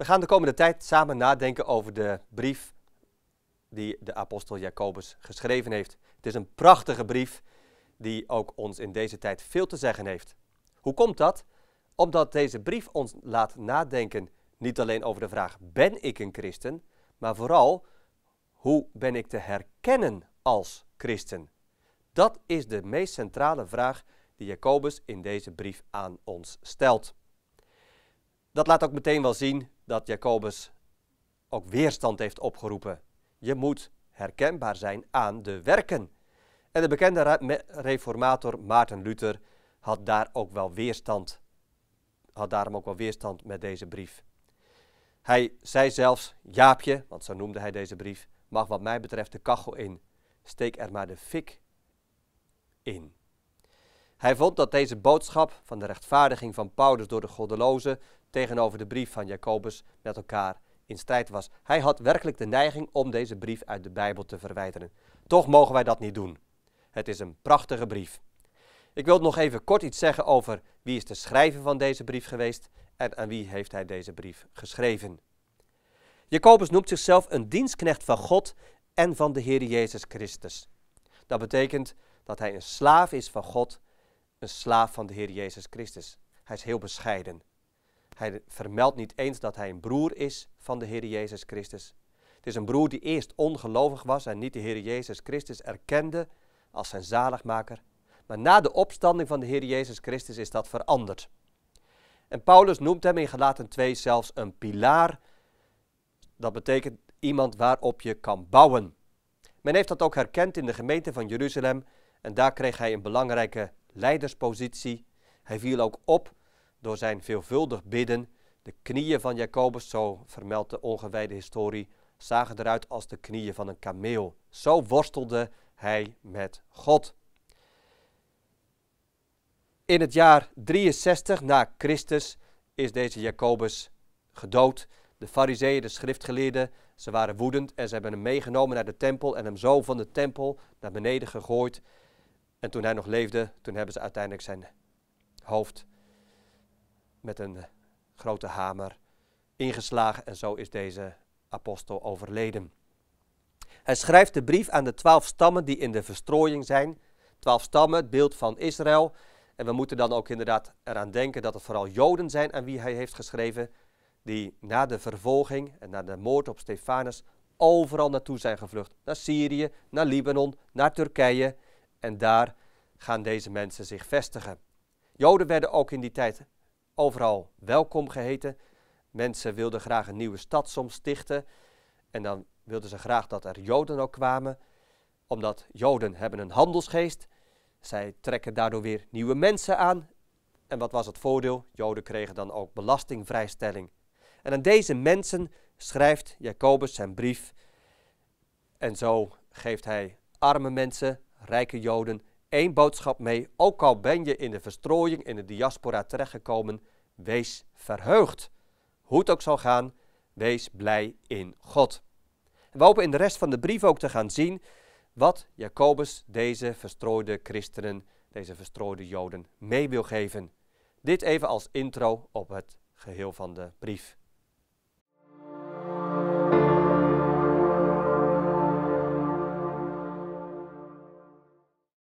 We gaan de komende tijd samen nadenken over de brief die de apostel Jacobus geschreven heeft. Het is een prachtige brief die ook ons in deze tijd veel te zeggen heeft. Hoe komt dat? Omdat deze brief ons laat nadenken niet alleen over de vraag ben ik een christen, maar vooral hoe ben ik te herkennen als christen? Dat is de meest centrale vraag die Jacobus in deze brief aan ons stelt. Dat laat ook meteen wel zien dat Jacobus ook weerstand heeft opgeroepen. Je moet herkenbaar zijn aan de werken. En de bekende reformator Maarten Luther had daar ook wel weerstand. Had daarom ook wel weerstand met deze brief. Hij zei zelfs: Jaapje, want zo noemde hij deze brief, mag wat mij betreft de kachel in. Steek er maar de fik in. Hij vond dat deze boodschap van de rechtvaardiging van Paulus door de goddelozen tegenover de brief van Jacobus met elkaar in strijd was. Hij had werkelijk de neiging om deze brief uit de Bijbel te verwijderen. Toch mogen wij dat niet doen. Het is een prachtige brief. Ik wil nog even kort iets zeggen over wie is de schrijver van deze brief geweest en aan wie heeft hij deze brief geschreven. Jacobus noemt zichzelf een dienstknecht van God en van de Heer Jezus Christus. Dat betekent dat hij een slaaf is van God, een slaaf van de Heer Jezus Christus. Hij is heel bescheiden. Hij vermeldt niet eens dat hij een broer is van de Heer Jezus Christus. Het is een broer die eerst ongelovig was en niet de Heer Jezus Christus erkende als zijn zaligmaker. Maar na de opstanding van de Heer Jezus Christus is dat veranderd. En Paulus noemt hem in gelaten 2 zelfs een pilaar. Dat betekent iemand waarop je kan bouwen. Men heeft dat ook herkend in de gemeente van Jeruzalem en daar kreeg hij een belangrijke leiderspositie. Hij viel ook op door zijn veelvuldig bidden. De knieën van Jacobus, zo vermeldt de ongewijde historie, zagen eruit als de knieën van een kameel. Zo worstelde hij met God. In het jaar 63 na Christus is deze Jacobus gedood. De fariseeën, de schriftgeleerden, ze waren woedend en ze hebben hem meegenomen naar de tempel en hem zo van de tempel naar beneden gegooid. En toen hij nog leefde, toen hebben ze uiteindelijk zijn hoofd met een eh, grote hamer ingeslagen en zo is deze apostel overleden. Hij schrijft de brief aan de twaalf stammen die in de verstrooiing zijn. Twaalf stammen, het beeld van Israël. En we moeten dan ook inderdaad eraan denken dat het vooral Joden zijn aan wie hij heeft geschreven, die na de vervolging en na de moord op Stefanus overal naartoe zijn gevlucht. Naar Syrië, naar Libanon, naar Turkije. En daar gaan deze mensen zich vestigen. Joden werden ook in die tijd overal welkom geheten. Mensen wilden graag een nieuwe stad soms stichten. En dan wilden ze graag dat er Joden ook kwamen. Omdat Joden hebben een handelsgeest. Zij trekken daardoor weer nieuwe mensen aan. En wat was het voordeel? Joden kregen dan ook belastingvrijstelling. En aan deze mensen schrijft Jacobus zijn brief. En zo geeft hij arme mensen, rijke Joden, één boodschap mee. Ook al ben je in de verstrooiing, in de diaspora terechtgekomen, wees verheugd. Hoe het ook zal gaan, wees blij in God. we hopen in de rest van de brief ook te gaan zien wat Jacobus deze verstrooide christenen, deze verstrooide Joden mee wil geven. Dit even als intro op het geheel van de brief.